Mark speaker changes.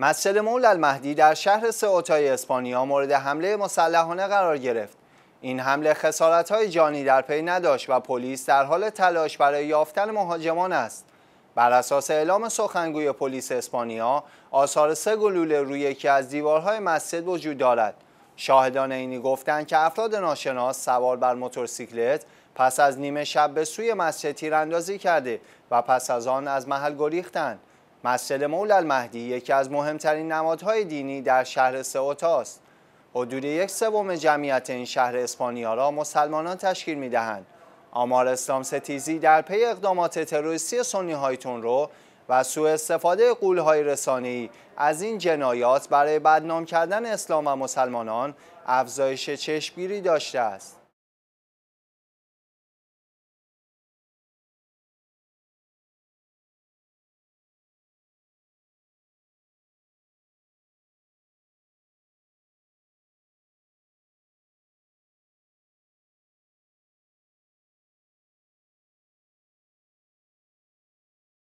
Speaker 1: مسجد مولا المهدی در شهر سئوتای اسپانیا مورد حمله مسلحانه قرار گرفت. این حمله های جانی در پی نداشت و پلیس در حال تلاش برای یافتن مهاجمان است. بر اساس اعلام سخنگوی پلیس اسپانیا، آثار سه گلوله روی یکی از دیوارهای مسجد وجود دارد. شاهدان اینی گفتند که افراد ناشناس سوار بر موتورسیکلت پس از نیمه شب به سوی مسجد تیراندازی کرده و پس از آن از محل گریختند. مسجد مولا المهدی یکی از مهمترین نمادهای دینی در شهر سئوتا است. حدود یک سوم جمعیت این شهر اسپانیا را مسلمانان تشکیل می آمار اسلام ستیزی در پی اقدامات تروریستی سنی های و سوء استفاده قول های از این جنایات برای بدنام کردن اسلام و مسلمانان افزایش چشمگیری داشته است.